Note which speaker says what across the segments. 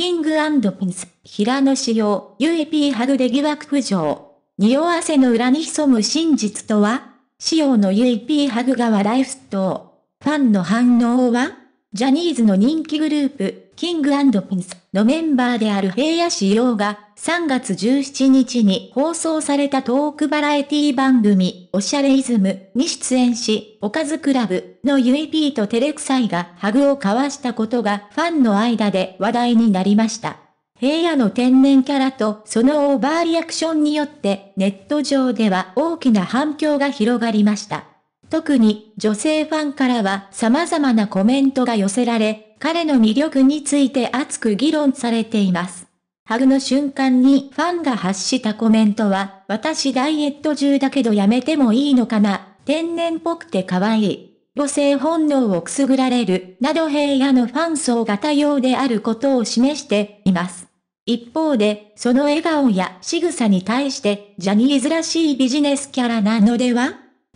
Speaker 1: キングピンス、平野紫耀、UAP ハグで疑惑浮上。匂わせの裏に潜む真実とは紫耀の UAP ハグがライフストー。ファンの反応はジャニーズの人気グループ、キングピンスのメンバーである平野紫耀が3月17日に放送されたトークバラエティ番組オシャレイズムに出演し、おかずクラブのゆいぴーと照れくさいがハグを交わしたことがファンの間で話題になりました。平野の天然キャラとそのオーバーリアクションによってネット上では大きな反響が広がりました。特に女性ファンからは様々なコメントが寄せられ、彼の魅力について熱く議論されています。ハグの瞬間にファンが発したコメントは、私ダイエット中だけどやめてもいいのかな、天然っぽくて可愛い。母性本能をくすぐられる、など平野のファン層が多様であることを示しています。一方で、その笑顔や仕草に対して、ジャニーズらしいビジネスキャラなのでは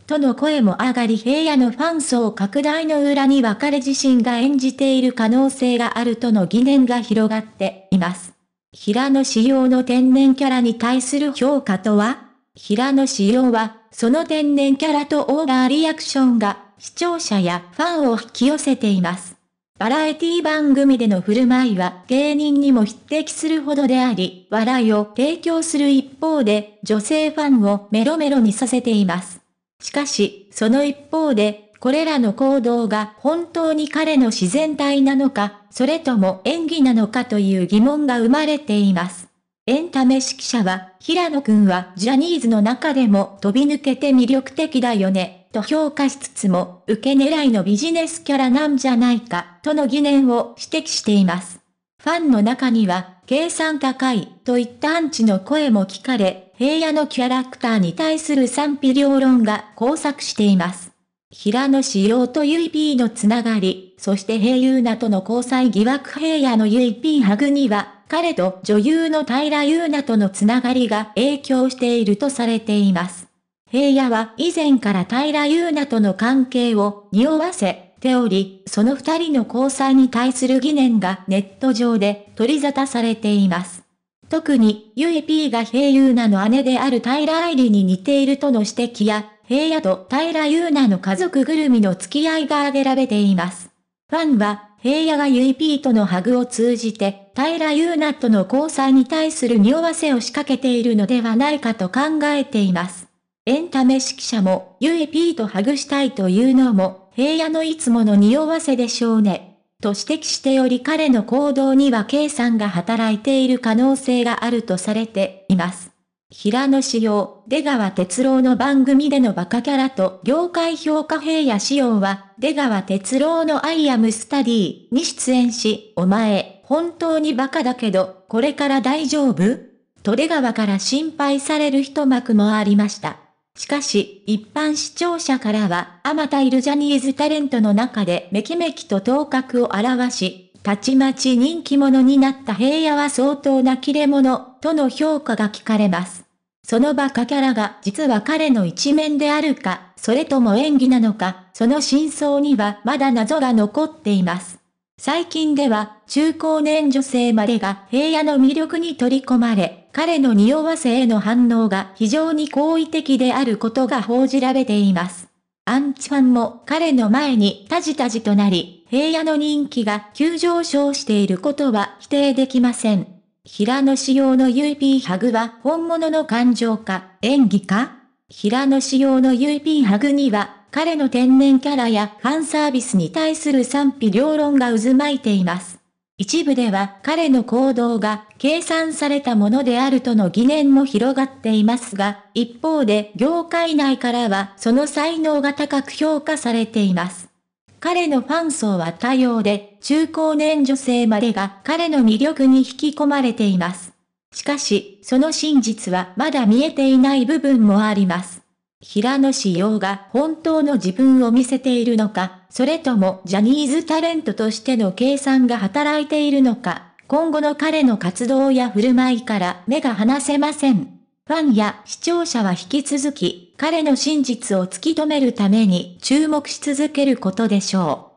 Speaker 1: との声も上がり平野のファン層拡大の裏には彼自身が演じている可能性があるとの疑念が広がっています。平野仕様の天然キャラに対する評価とは平野仕様は、その天然キャラとオーラーリアクションが、視聴者やファンを引き寄せています。バラエティ番組での振る舞いは芸人にも匹敵するほどであり、笑いを提供する一方で、女性ファンをメロメロにさせています。しかし、その一方で、これらの行動が本当に彼の自然体なのか、それとも演技なのかという疑問が生まれています。エンタメ指揮者は、平野くんはジャニーズの中でも飛び抜けて魅力的だよね、と評価しつつも、受け狙いのビジネスキャラなんじゃないか、との疑念を指摘しています。ファンの中には、計算高いといったアンチの声も聞かれ、平野のキャラクターに対する賛否両論が交錯しています。平野志陽と u ピ p のつながり、そして平優奈との交際疑惑平野の u ピ p ハグには、彼と女優の平優奈とのつながりが影響しているとされています。平野は以前から平優奈との関係を匂わせ、ており、その二人の交際に対する疑念がネット上で取り沙汰されています。特に、ゆエ P が平優奈の姉である平愛理に似ているとの指摘や、平野と平優奈の家族ぐるみの付き合いが挙げられています。ファンは、平野がゆイ P とのハグを通じて、平優奈との交際に対する匂わせを仕掛けているのではないかと考えています。エンタメ指揮者も、ゆイ P とハグしたいというのも、平野のいつもの匂わせでしょうね。と指摘しており彼の行動には K さんが働いている可能性があるとされています。平野仕様、出川哲郎の番組でのバカキャラと業界評価平野仕様は、出川哲郎のアイアムスタディに出演し、お前、本当にバカだけど、これから大丈夫と出川から心配される一幕もありました。しかし、一般視聴者からは、あまたいるジャニーズタレントの中でめきめきと頭角を表し、たちまち人気者になった平野は相当な切れ者、との評価が聞かれます。そのバカキャラが実は彼の一面であるか、それとも演技なのか、その真相にはまだ謎が残っています。最近では、中高年女性までが平野の魅力に取り込まれ、彼の匂わせへの反応が非常に好意的であることが報じられています。アンチファンも彼の前にタジタジとなり、平野の人気が急上昇していることは否定できません。平野仕様の UP ハグは本物の感情か、演技か平野仕様の UP ハグには、彼の天然キャラやファンサービスに対する賛否両論が渦巻いています。一部では彼の行動が計算されたものであるとの疑念も広がっていますが、一方で業界内からはその才能が高く評価されています。彼のファン層は多様で、中高年女性までが彼の魅力に引き込まれています。しかし、その真実はまだ見えていない部分もあります。平野紫耀が本当の自分を見せているのか、それともジャニーズタレントとしての計算が働いているのか、今後の彼の活動や振る舞いから目が離せません。ファンや視聴者は引き続き、彼の真実を突き止めるために注目し続けることでしょう。